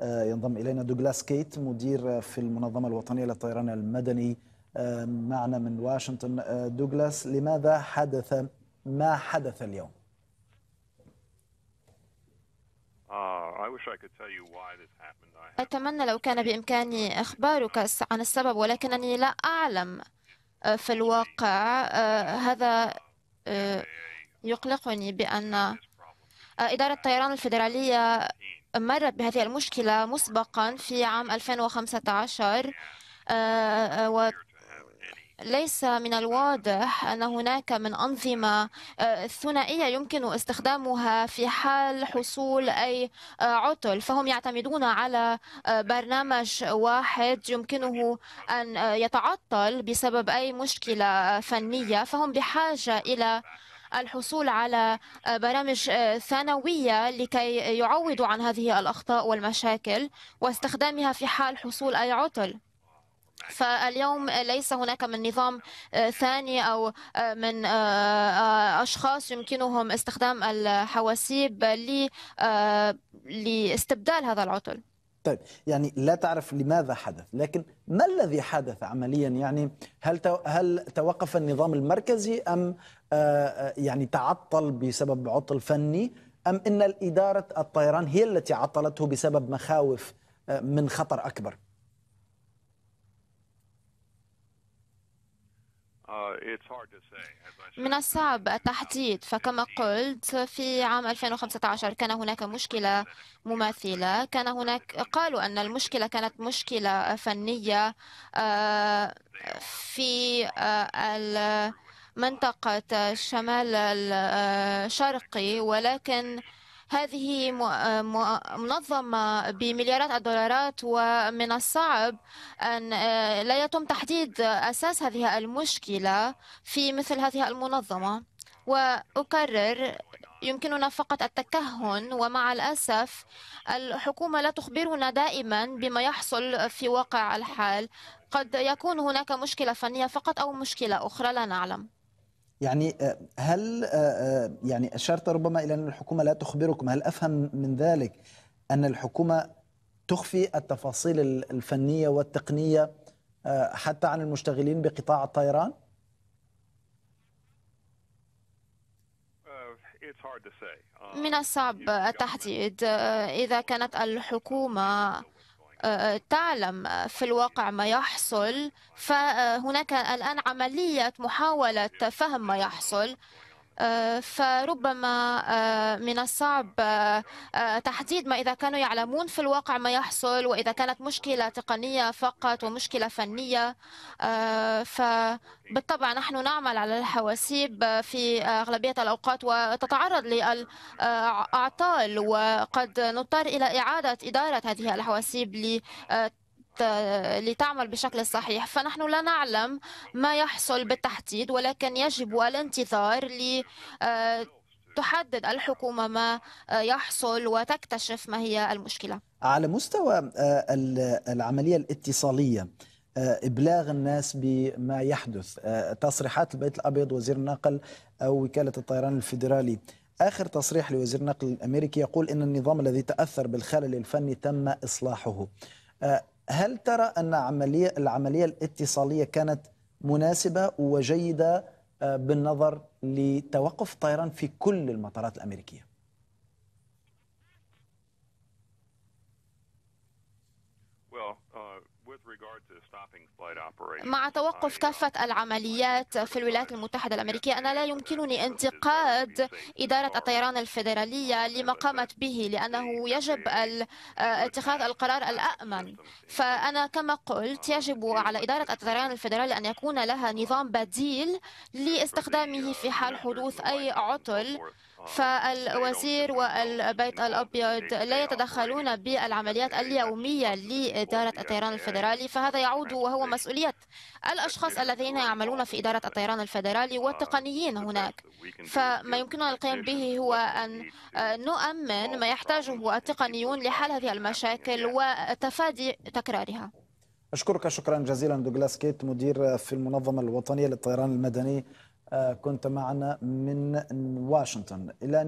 آه، ينضم إلينا دوغلاس كيت مدير في المنظمة الوطنية للطيران المدني آه، معنا من واشنطن آه، دوغلاس لماذا حدث ما حدث اليوم؟ uh, أتمنى لو كان بإمكاني إخبارك عن السبب ولكنني لا أعلم في الواقع هذا يقلقني بأن إدارة الطيران الفيدرالية مرت بهذه المشكلة مسبقا في عام 2015 وليس آه، آه، من الواضح أن هناك من أنظمة آه، ثنائية يمكن استخدامها في حال حصول أي عطل فهم يعتمدون على برنامج واحد يمكنه أن يتعطل بسبب أي مشكلة فنية فهم بحاجة إلى الحصول على آه، برامج آه، ثانوية لكي يعوضوا عن هذه الأخطاء والمشاكل واستخدامها في حال حصول أي عطل فاليوم ليس هناك من نظام آه، ثاني أو من أشخاص يمكنهم استخدام الحواسيب لاستبدال هذا العطل طيب يعني لا تعرف لماذا حدث لكن ما الذي حدث عمليا يعني هل هل توقف النظام المركزي ام آه، آه، يعني تعطل بسبب عطل فني ام ان اداره الطيران هي التي عطلته بسبب مخاوف آه، من خطر اكبر Uh, من الصعب التحديد فكما قلت في عام 2015 كان هناك مشكلة مماثلة كان هناك قالوا أن المشكلة كانت مشكلة فنية آه، في آه، منطقة الشمال الشرقي آه، ولكن هذه منظمة بمليارات الدولارات ومن الصعب أن لا يتم تحديد أساس هذه المشكلة في مثل هذه المنظمة وأكرر يمكننا فقط التكهن ومع الأسف الحكومة لا تخبرنا دائما بما يحصل في واقع الحال قد يكون هناك مشكلة فنية فقط أو مشكلة أخرى لا نعلم يعني آه، هل آه، آه، يعني أشرت ربما إلى أن الحكومة لا تخبركم هل أفهم من ذلك أن الحكومة تخفي التفاصيل الفنية والتقنية حتى عن المشتغلين بقطاع الطيران؟ uh, من um, الصعب التحديد إذا كانت الحكومة تعلم في الواقع ما يحصل فهناك الآن عملية محاولة فهم ما يحصل آه، فربما آه، من الصعب آه، تحديد ما إذا كانوا يعلمون في الواقع ما يحصل وإذا كانت مشكلة تقنية فقط ومشكلة فنية فبالطبع نحن نعمل على الحواسيب في أغلبية الأوقات وتتعرض للأعطال وقد نضطر إلى إعادة إدارة هذه الحواسيب آه، لتعمل بشكل صحيح فنحن لا نعلم ما يحصل بالتحديد ولكن يجب الانتظار ل آه، تحدد الحكومة ما آه، يحصل وتكتشف ما هي المشكلة على مستوى العملية الاتصالية ابلاغ الناس بما يحدث تصريحات البيت الابيض وزير النقل او وكاله الطيران الفيدرالي اخر تصريح لوزير النقل الامريكي يقول ان النظام الذي تاثر بالخلل الفني تم اصلاحه هل ترى أن عملية العملية الاتصالية كانت مناسبة وجيدة آه، بالنظر لتوقف الطيران في كل المطارات الأمريكية مع توقف uh, كافة العمليات في الولايات المتحدة الأمريكية أنا لا يمكنني انتقاد إدارة الطيران الفيدرالية لما قامت به لأنه يجب آه، اتخاذ القرار الأأمن فأنا كما قلت يجب على إدارة الطيران الفيدرالي أن يكون لها نظام بديل لاستخدامه في حال حدوث أي عطل فالوزير والبيت الأبيض لا يتدخلون بالعمليات اليومية لإدارة الطيران الفيدرالي فهذا يعود وهو مسؤولية الأشخاص الذين يعملون في إدارة الطيران الفيدرالي والتقنيين هناك فما يمكننا القيام به هو أن نؤمن ما يحتاجه التقنيون لحل هذه المشاكل وتفادي تكرارها أشكرك شكرا جزيلا دوغلاس كيت مدير في المنظمة الوطنية للطيران المدني آه، كنت معنا من واشنطن إلى